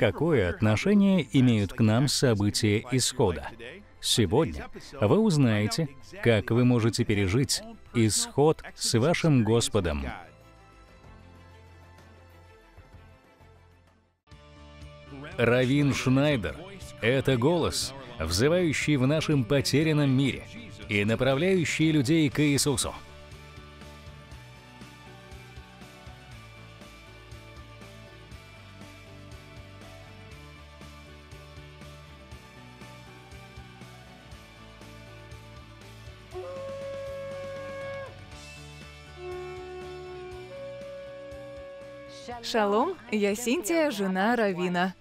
какое отношение имеют к нам события исхода. Сегодня вы узнаете, как вы можете пережить исход с вашим Господом. Равин Шнайдер — это голос, взывающий в нашем потерянном мире и направляющий людей к Иисусу. Шалом, я Синтия, жена Равина.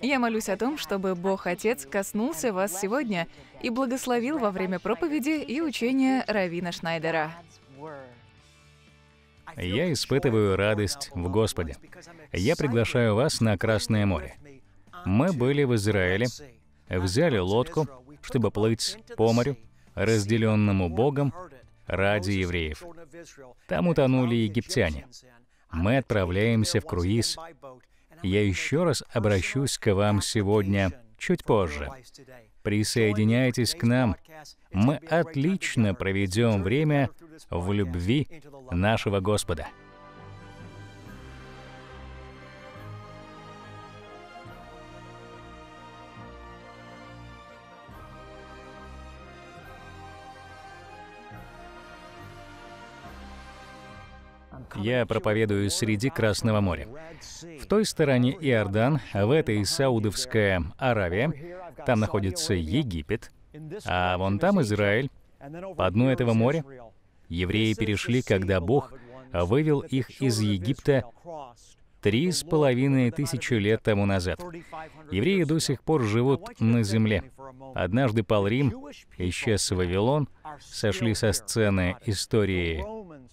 Я молюсь о том, чтобы Бог Отец коснулся вас сегодня и благословил во время проповеди и учения Равина Шнайдера. Я испытываю радость в Господе. Я приглашаю вас на Красное море. Мы были в Израиле, взяли лодку, чтобы плыть по морю, разделенному Богом ради евреев. Там утонули египтяне мы отправляемся в круиз. Я еще раз обращусь к вам сегодня, чуть позже. Присоединяйтесь к нам. Мы отлично проведем время в любви нашего Господа. я проповедую среди Красного моря. В той стороне Иордан, а в этой Саудовская Аравия, там находится Египет, а вон там Израиль, по дну этого моря. Евреи перешли, когда Бог вывел их из Египта три с половиной тысячи лет тому назад. Евреи до сих пор живут на земле. Однажды пал Рим, исчез Вавилон, сошли со сцены истории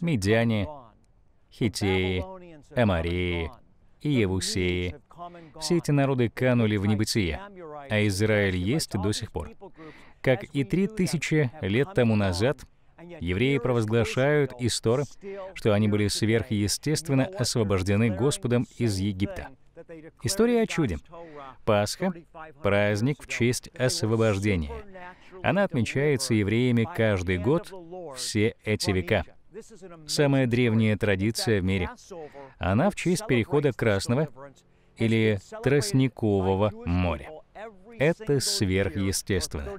медяне, Хити, Амари и Все эти народы канули в небытие, а Израиль есть до сих пор. Как и три тысячи лет тому назад, евреи провозглашают историю, что они были сверхъестественно освобождены Господом из Египта. История о чуде. Пасха — праздник в честь освобождения. Она отмечается евреями каждый год все эти века — Самая древняя традиция в мире. Она в честь перехода Красного или Тростникового моря. Это сверхъестественно.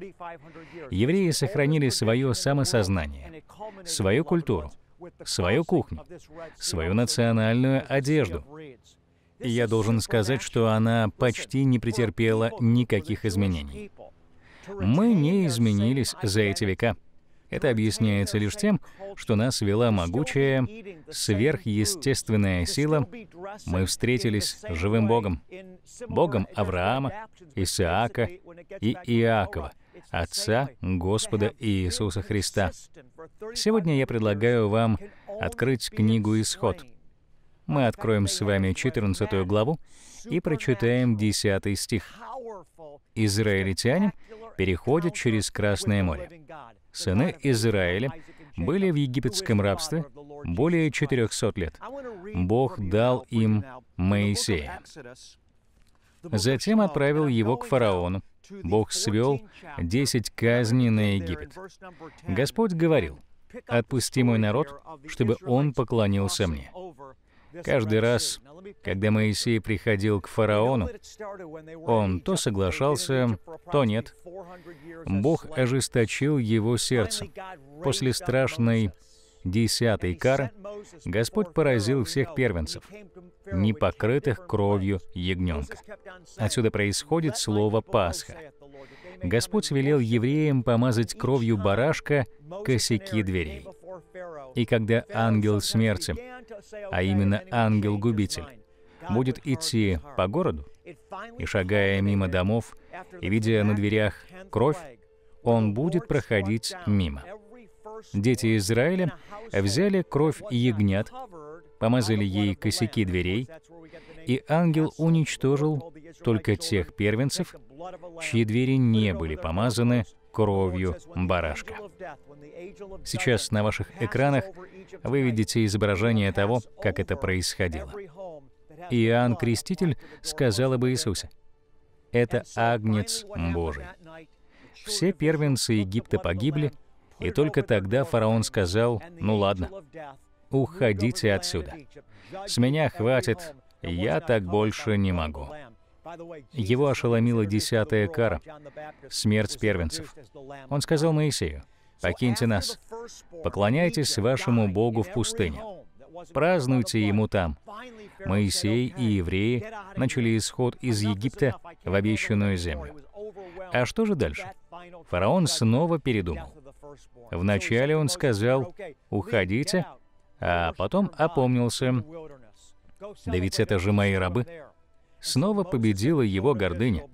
Евреи сохранили свое самосознание, свою культуру, свою кухню, свою национальную одежду. я должен сказать, что она почти не претерпела никаких изменений. Мы не изменились за эти века. Это объясняется лишь тем, что нас вела могучая, сверхъестественная сила. Мы встретились с живым Богом, Богом Авраама, Исаака и Иакова, Отца Господа Иисуса Христа. Сегодня я предлагаю вам открыть книгу «Исход». Мы откроем с вами 14 главу и прочитаем 10 стих. Израильтяне переходят через Красное море. Сыны Израиля были в египетском рабстве более 400 лет. Бог дал им Моисея. Затем отправил его к фараону. Бог свел 10 казней на Египет. Господь говорил, «Отпусти мой народ, чтобы он поклонился мне». Каждый раз, когда Моисей приходил к фараону, он то соглашался, то нет. Бог ожесточил его сердце. После страшной десятой кары Господь поразил всех первенцев, не покрытых кровью ягненка. Отсюда происходит слово «пасха». Господь велел евреям помазать кровью барашка косяки дверей. И когда ангел смерти а именно ангел-губитель, будет идти по городу, и шагая мимо домов, и видя на дверях кровь, он будет проходить мимо. Дети Израиля взяли кровь ягнят, помазали ей косяки дверей, и ангел уничтожил только тех первенцев, чьи двери не были помазаны кровью барашка. Сейчас на ваших экранах вы видите изображение того, как это происходило. Иоанн Креститель сказал об Иисусе, «Это Агнец Божий». Все первенцы Египта погибли, и только тогда фараон сказал, «Ну ладно, уходите отсюда. С меня хватит, я так больше не могу». Его ошеломила десятая кара — смерть первенцев. Он сказал Моисею, «Покиньте нас, поклоняйтесь вашему Богу в пустыне, празднуйте Ему там». Моисей и евреи начали исход из Египта в обещанную землю. А что же дальше? Фараон снова передумал. Вначале он сказал «Уходите», а потом опомнился. «Да ведь это же мои рабы, снова победила его гордыня,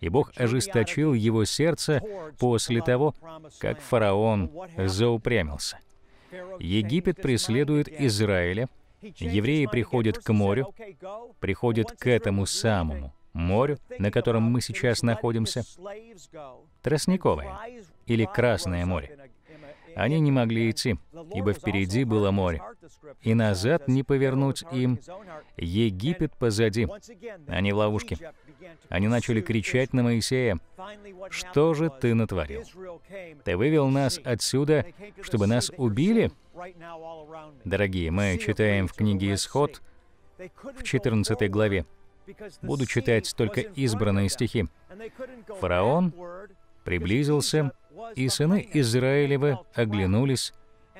и Бог ожесточил его сердце после того, как фараон заупрямился. Египет преследует Израиля, евреи приходят к морю, приходят к этому самому морю, на котором мы сейчас находимся, Тростниковое или Красное море. Они не могли идти, ибо впереди было море. И назад не повернуть им. Египет позади. Они в ловушке. Они начали кричать на Моисея, «Что же ты натворил? Ты вывел нас отсюда, чтобы нас убили?» Дорогие, мы читаем в книге «Исход» в 14 главе. Буду читать только избранные стихи. Фараон приблизился и сыны Израилевы оглянулись,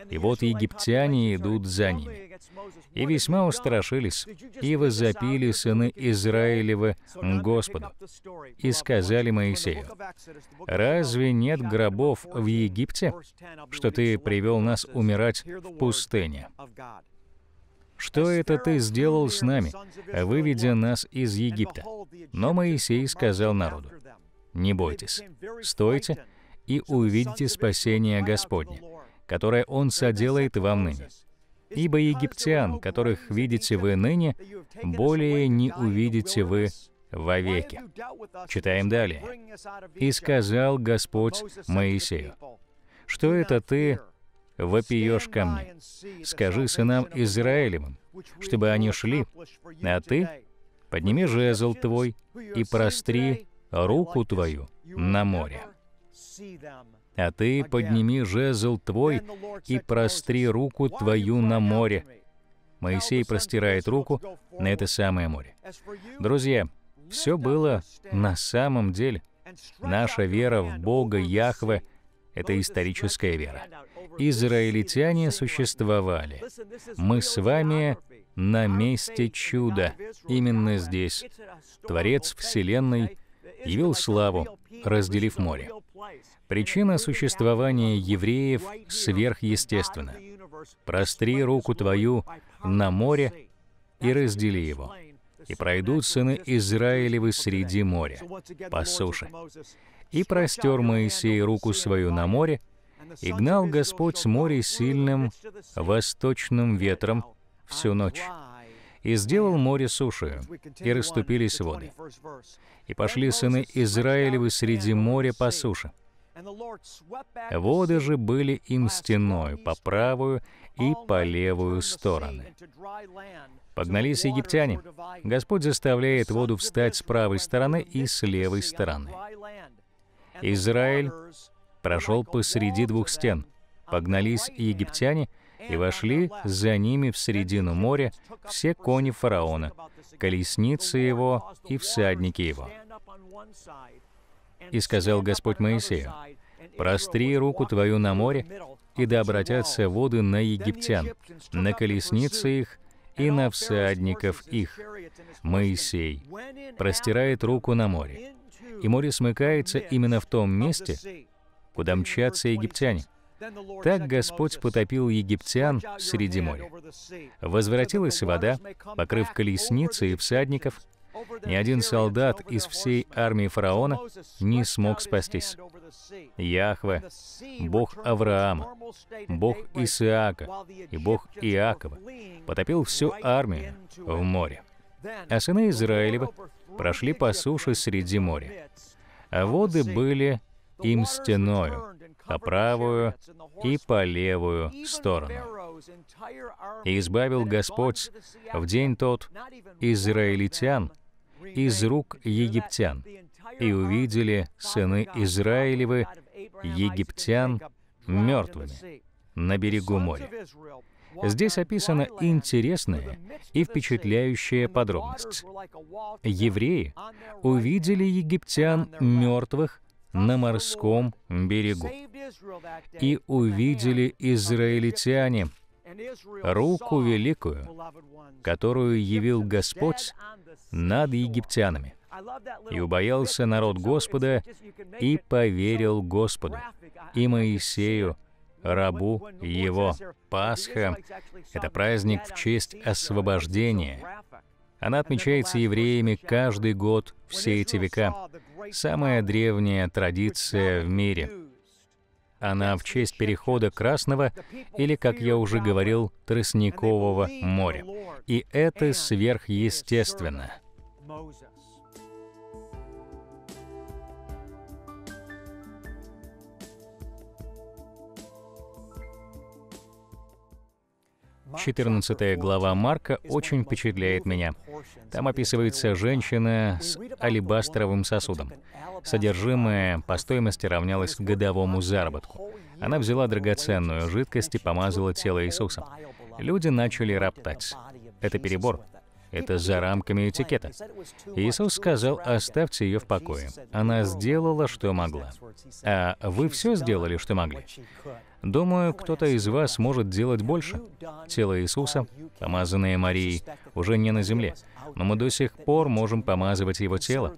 и вот египтяне идут за ними. И весьма устрашились, и возопили сыны Израилевы Господу, и сказали Моисею, «Разве нет гробов в Египте, что ты привел нас умирать в пустыне?» Что это ты сделал с нами, выведя нас из Египта? Но Моисей сказал народу, «Не бойтесь, стойте и увидите спасение Господне, которое Он соделает вам ныне. Ибо египтян, которых видите вы ныне, более не увидите вы вовеки. Читаем далее. «И сказал Господь Моисею, что это ты вопиешь ко мне? Скажи сынам Израилевым, чтобы они шли, а ты подними жезл твой и простри руку твою на море». А ты подними жезл твой и простри руку твою на море. Моисей простирает руку на это самое море. Друзья, все было на самом деле. Наша вера в Бога Яхве — это историческая вера. Израильтяне существовали. Мы с вами на месте чуда, именно здесь. Творец Вселенной явил славу, разделив море. Причина существования евреев сверхъестественна. «Простри руку твою на море и раздели его, и пройдут сыны Израилевы среди моря, по суше. И простер Моисей руку свою на море, и гнал Господь с моря сильным восточным ветром всю ночь» и сделал море сушию, и расступились воды. И пошли сыны Израилевы среди моря по суше. Воды же были им стеной по правую и по левую стороны. Погнались египтяне. Господь заставляет воду встать с правой стороны и с левой стороны. Израиль прошел посреди двух стен. Погнались египтяне — и вошли за ними в середину моря все кони фараона, колесницы его и всадники его. И сказал Господь Моисею, «Простри руку твою на море, и да обратятся воды на египтян, на колесницы их и на всадников их». Моисей простирает руку на море, и море смыкается именно в том месте, куда мчатся египтяне — так Господь потопил египтян среди моря. Возвратилась вода, покрыв колесницы и всадников, ни один солдат из всей армии фараона не смог спастись. Яхве, Бог Авраама, Бог Исаака и Бог Иакова потопил всю армию в море. А сыны Израилева прошли по суше среди моря. А воды были им стеною, по правую и по левую сторону. И избавил Господь в день тот израильтян из рук египтян, и увидели сыны Израилевы египтян мертвыми на берегу моря. Здесь описана интересная и впечатляющая подробность. Евреи увидели египтян мертвых на морском берегу. И увидели израильтяне руку великую, которую явил Господь над египтянами. И убоялся народ Господа, и поверил Господу, и Моисею, рабу его. Пасха — это праздник в честь освобождения, она отмечается евреями каждый год все эти века. Самая древняя традиция в мире. Она в честь перехода Красного или, как я уже говорил, Тростникового моря. И это сверхъестественно. 14 глава Марка очень впечатляет меня. Там описывается женщина с алебастровым сосудом. Содержимое по стоимости равнялось годовому заработку. Она взяла драгоценную жидкость и помазала тело Иисуса. Люди начали роптать. Это перебор. Это за рамками этикета. Иисус сказал, оставьте ее в покое. Она сделала, что могла. А вы все сделали, что могли. Думаю, кто-то из вас может делать больше. Тело Иисуса, помазанное Марией, уже не на земле, но мы до сих пор можем помазывать его тело,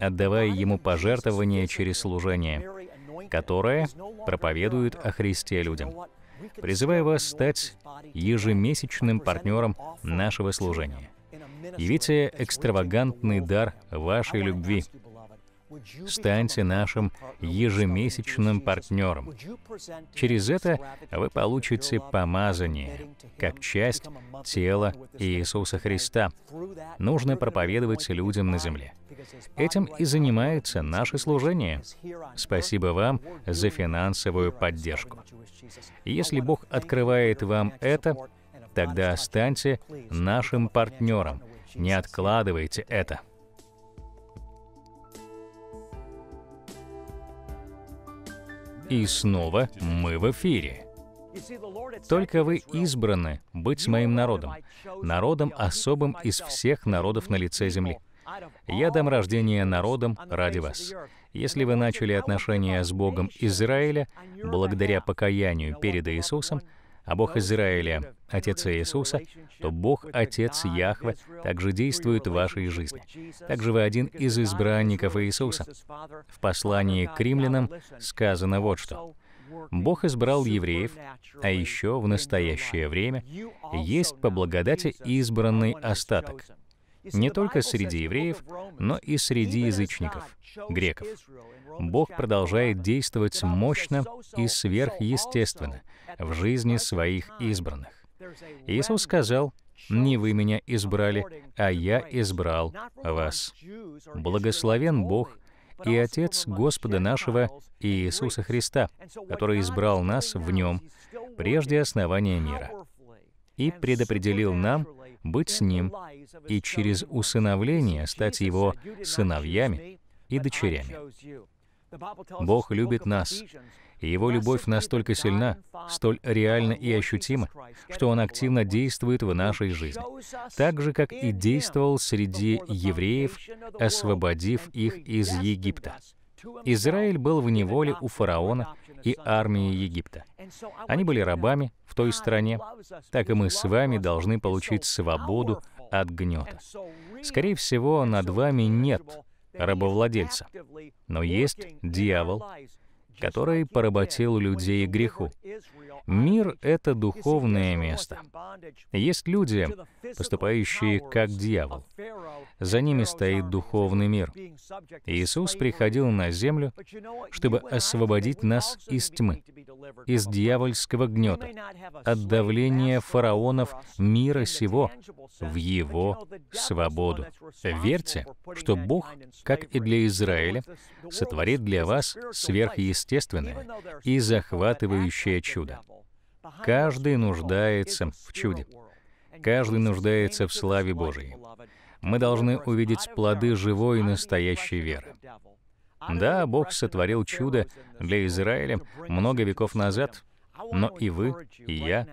отдавая ему пожертвования через служение, которое проповедует о Христе людям. Призываю вас стать ежемесячным партнером нашего служения. Явите экстравагантный дар вашей любви. Станьте нашим ежемесячным партнером. Через это вы получите помазание, как часть тела Иисуса Христа. Нужно проповедовать людям на земле. Этим и занимается наше служение. Спасибо вам за финансовую поддержку. Если Бог открывает вам это, тогда станьте нашим партнером — не откладывайте это. И снова мы в эфире. Только вы избраны быть моим народом, народом особым из всех народов на лице земли. Я дам рождение народам ради вас. Если вы начали отношения с Богом Израиля, благодаря покаянию перед Иисусом, а Бог Израиля, Отец Иисуса, то Бог Отец Яхве также действует в вашей жизни. Также вы один из избранников Иисуса. В послании к римлянам сказано вот что. Бог избрал евреев, а еще в настоящее время есть по благодати избранный остаток, не только среди евреев, но и среди язычников, греков. Бог продолжает действовать мощно и сверхъестественно в жизни своих избранных. Иисус сказал, «Не вы меня избрали, а я избрал вас». Благословен Бог и Отец Господа нашего Иисуса Христа, который избрал нас в Нем прежде основания мира и предопределил нам быть с Ним и через усыновление стать Его сыновьями и дочерями. Бог любит нас, и Его любовь настолько сильна, столь реальна и ощутима, что Он активно действует в нашей жизни, так же, как и действовал среди евреев, освободив их из Египта. Израиль был в неволе у фараона и армии Египта. Они были рабами в той стране, так и мы с вами должны получить свободу от гнета. Скорее всего, над вами нет рабовладельца, но есть дьявол, который поработил людей греху. Мир — это духовное место. Есть люди, поступающие как дьявол. За ними стоит духовный мир. Иисус приходил на землю, чтобы освободить нас из тьмы, из дьявольского гнета, от давления фараонов мира сего в его свободу. Верьте, что Бог, как и для Израиля, сотворит для вас сверхъестественное сверхъестественное и захватывающее чудо. Каждый нуждается в чуде. Каждый нуждается в славе Божией. Мы должны увидеть плоды живой и настоящей веры. Да, Бог сотворил чудо для Израиля много веков назад, но и вы, и я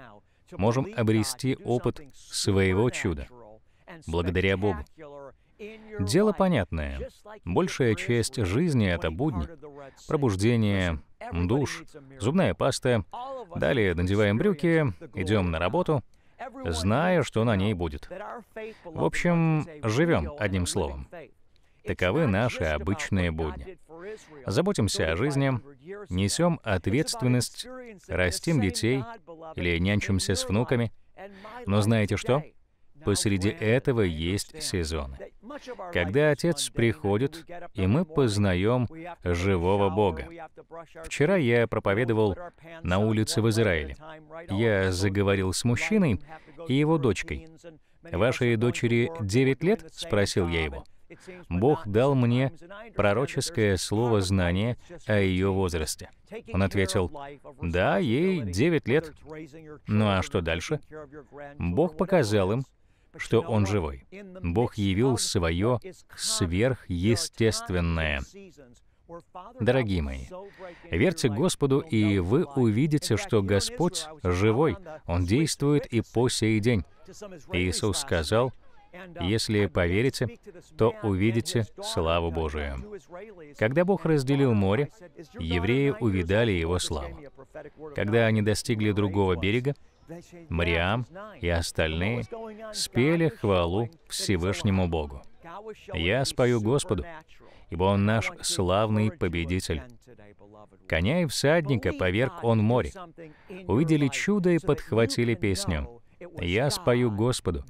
можем обрести опыт своего чуда благодаря Богу. Дело понятное. Большая часть жизни — это будни. Пробуждение, душ, зубная паста. Далее надеваем брюки, идем на работу, зная, что на ней будет. В общем, живем, одним словом. Таковы наши обычные будни. Заботимся о жизни, несем ответственность, растим детей или нянчимся с внуками. Но знаете что? Посреди этого есть сезоны. Когда Отец приходит, и мы познаем живого Бога. Вчера я проповедовал на улице в Израиле. Я заговорил с мужчиной и его дочкой. «Вашей дочери 9 лет?» — спросил я его. Бог дал мне пророческое слово знания о ее возрасте. Он ответил, «Да, ей 9 лет». Ну а что дальше? Бог показал им, что он живой. Бог явил свое сверхъестественное. Дорогие мои, верьте Господу, и вы увидите, что Господь живой, Он действует и по сей день. Иисус сказал, если поверите, то увидите славу Божию. Когда Бог разделил море, евреи увидали его славу. Когда они достигли другого берега, Мариам и остальные спели хвалу Всевышнему Богу. «Я спою Господу, ибо Он наш славный победитель». Коня и всадника поверг Он море. Увидели чудо и подхватили песню. «Я спою Господу,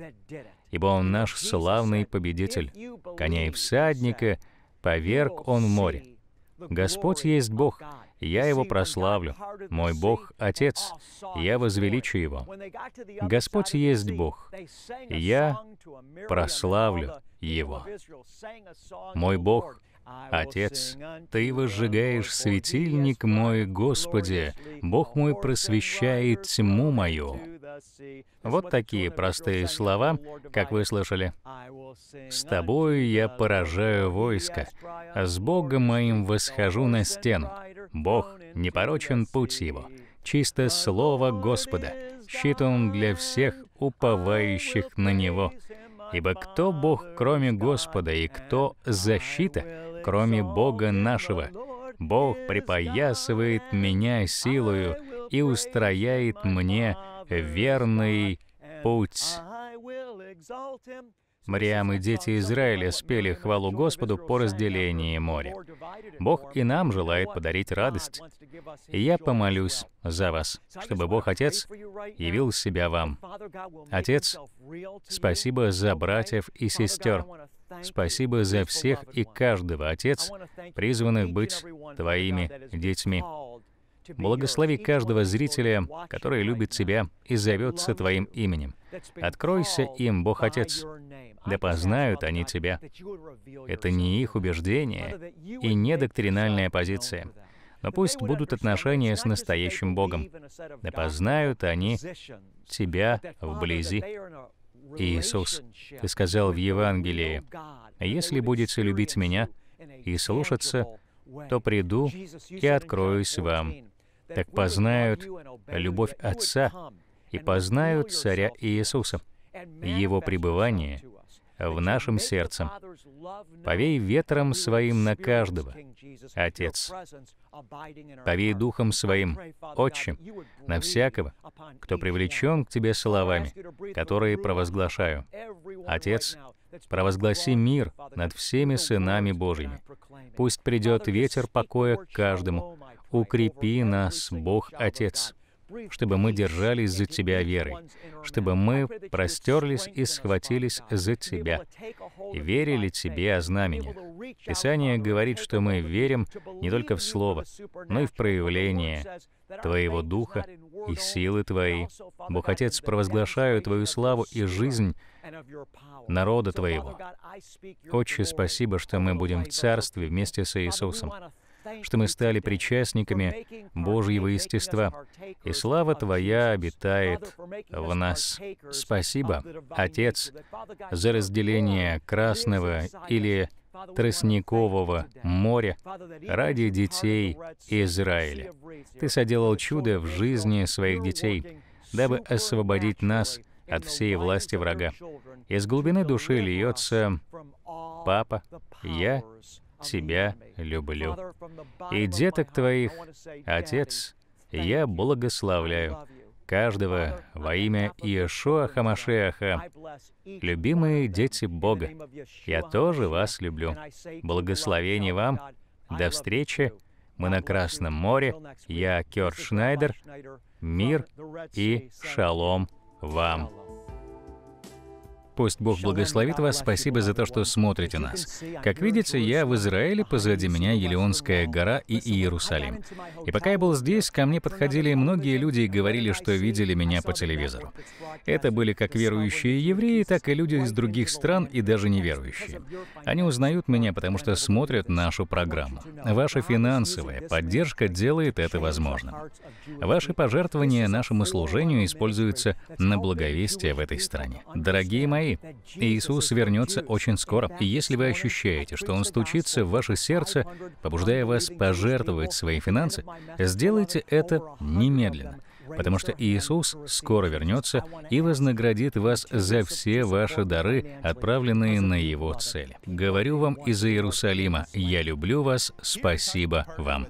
ибо Он наш славный победитель». Коня и всадника поверг Он море. Господь есть Бог, я его прославлю. Мой Бог — Отец, я возвеличу его. Господь есть Бог, я прославлю его. Мой Бог Отец, Ты возжигаешь светильник мой, Господи, Бог мой просвещает тьму мою. Вот такие простые слова, как вы слышали. «С Тобою я поражаю войско, с Богом моим восхожу на стену». Бог, непорочен путь его, чисто слово Господа, щит он для всех уповающих на него. Ибо кто Бог, кроме Господа, и кто защита, кроме Бога нашего? Бог припоясывает меня силою и устрояет мне верный путь. Мариам и дети Израиля спели хвалу Господу по разделению моря. Бог и нам желает подарить радость. И я помолюсь за вас, чтобы Бог Отец явил себя вам. Отец, спасибо за братьев и сестер. Спасибо за всех и каждого, Отец, призванных быть Твоими детьми. Благослови каждого зрителя, который любит Тебя и зовется Твоим именем. Откройся им, Бог Отец. Да познают они тебя. Это не их убеждение и не доктринальная позиция. Но пусть будут отношения с настоящим Богом. Да познают они тебя вблизи. Иисус, Ты сказал в Евангелии, «Если будете любить Меня и слушаться, то приду и откроюсь вам. Так познают любовь Отца и познают Царя Иисуса, Его пребывание в нашем сердце. Повей ветром своим на каждого, Отец. Повей духом своим, Отче, на всякого, кто привлечен к Тебе словами, которые провозглашаю. Отец, провозгласи мир над всеми сынами Божьими. Пусть придет ветер покоя к каждому. Укрепи нас, Бог Отец чтобы мы держались за Тебя верой, чтобы мы простерлись и схватились за Тебя, и верили Тебе о знамене. Писание говорит, что мы верим не только в Слово, но и в проявление Твоего Духа и силы Твои. Бог Отец, провозглашаю Твою славу и жизнь народа Твоего. Отче, спасибо, что мы будем в Царстве вместе с Иисусом что мы стали причастниками Божьего естества, и слава Твоя обитает в нас. Спасибо, Отец, за разделение красного или тростникового моря ради детей Израиля. Ты соделал чудо в жизни своих детей, дабы освободить нас от всей власти врага. Из глубины души льется «Папа, я Тебя люблю. И деток твоих, Отец, я благословляю каждого во имя Иешуа Хамашеаха. Любимые дети Бога, я тоже вас люблю. Благословений вам. До встречи. Мы на Красном море. Я Кёрт Шнайдер. Мир и шалом вам. Пусть Бог благословит вас. Спасибо за то, что смотрите нас. Как видите, я в Израиле, позади меня Елеонская гора и Иерусалим. И пока я был здесь, ко мне подходили многие люди и говорили, что видели меня по телевизору. Это были как верующие евреи, так и люди из других стран и даже неверующие. Они узнают меня, потому что смотрят нашу программу. Ваша финансовая поддержка делает это возможным. Ваши пожертвования нашему служению используются на благовестие в этой стране. Дорогие мои, Мессии. Иисус вернется очень скоро. И если вы ощущаете, что Он стучится в ваше сердце, побуждая вас пожертвовать свои финансы, сделайте это немедленно потому что Иисус скоро вернется и вознаградит вас за все ваши дары, отправленные на Его цели. Говорю вам из Иерусалима, я люблю вас, спасибо вам.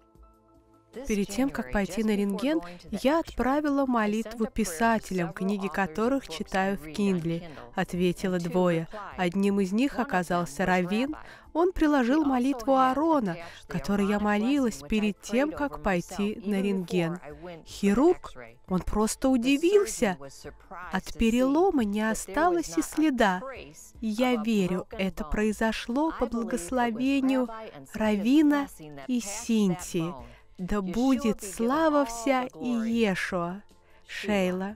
Перед тем, как пойти на рентген, я отправила молитву писателям, книги которых читаю в Киндли, ответила двое. Одним из них оказался Равин, он приложил молитву Аарона, которой я молилась перед тем, как пойти на рентген. Хирург, он просто удивился. От перелома не осталось и следа. Я верю, это произошло по благословению Равина и Синтии. Да будет слава вся и Иешуа. Шейла.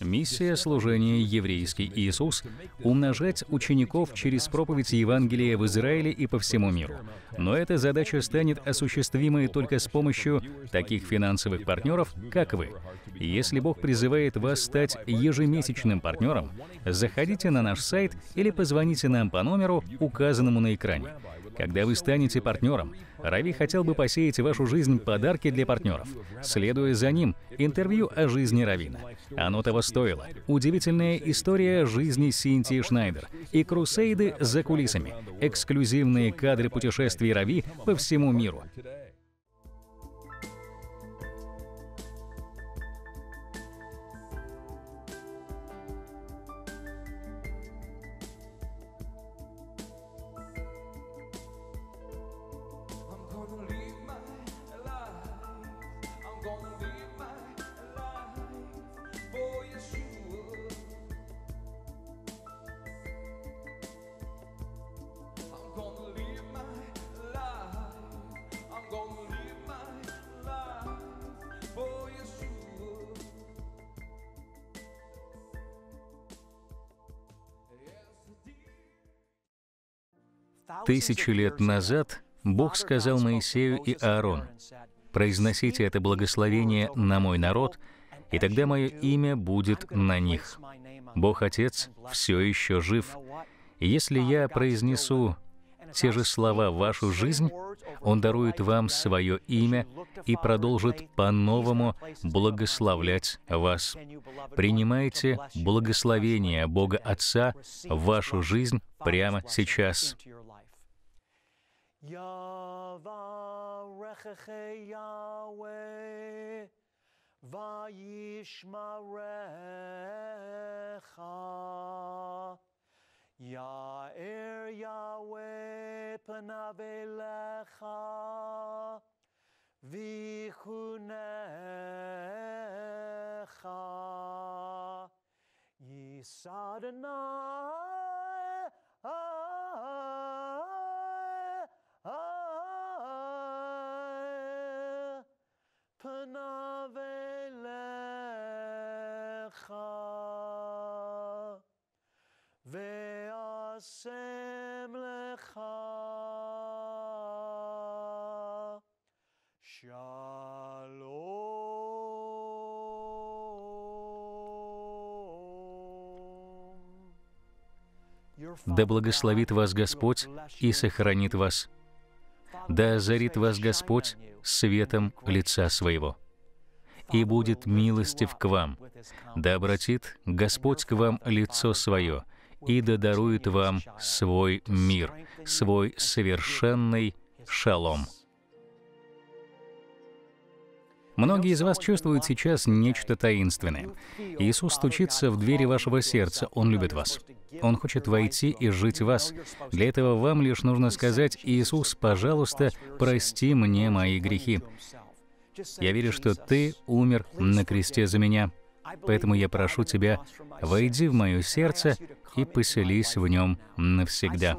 Миссия служения «Еврейский Иисус» — умножать учеников через проповедь Евангелия в Израиле и по всему миру. Но эта задача станет осуществимой только с помощью таких финансовых партнеров, как вы. Если Бог призывает вас стать ежемесячным партнером, заходите на наш сайт или позвоните нам по номеру, указанному на экране. Когда вы станете партнером, Рави хотел бы посеять в вашу жизнь подарки для партнеров. Следуя за ним, интервью о жизни Равина. Оно того стоило. Удивительная история жизни Синтии Шнайдер и крусейды за кулисами. Эксклюзивные кадры путешествий Рави по всему миру. Тысячу лет назад Бог сказал Моисею и Аарону, «Произносите это благословение на мой народ, и тогда мое имя будет на них». Бог Отец все еще жив. если я произнесу те же слова в вашу жизнь, Он дарует вам свое имя и продолжит по-новому благословлять вас. Принимайте благословение Бога Отца в вашу жизнь прямо сейчас. Yavarecheche Yahweh Vayishmarecha Yair Yahweh Panavelecha Vichunecha Yisadonai פניו ואשם לך Шалом. Да благословит вас Господь и сохранит вас. Да озарит вас Господь светом лица своего. И будет милостив к вам, да обратит Господь к вам лицо свое, и да дарует вам свой мир, свой совершенный шалом. Многие из вас чувствуют сейчас нечто таинственное. Иисус стучится в двери вашего сердца, Он любит вас. Он хочет войти и жить в вас. Для этого вам лишь нужно сказать, «Иисус, пожалуйста, прости мне мои грехи». Я верю, что Ты умер на кресте за меня. Поэтому я прошу Тебя, войди в мое сердце и поселись в нем навсегда.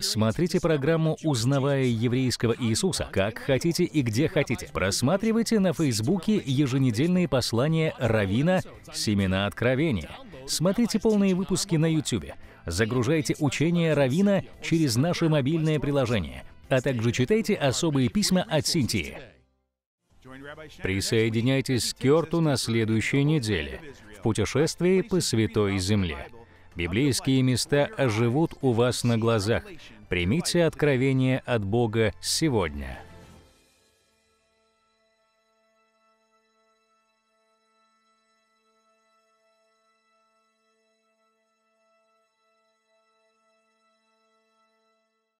Смотрите программу «Узнавая еврейского Иисуса» как хотите и где хотите. Просматривайте на Фейсбуке еженедельные послания Равина «Семена откровения». Смотрите полные выпуски на YouTube. Загружайте учение Равина через наше мобильное приложение, а также читайте особые письма от Синтии. Присоединяйтесь к Керту на следующей неделе в путешествии по Святой Земле. Библейские места оживут у вас на глазах. Примите откровение от Бога сегодня.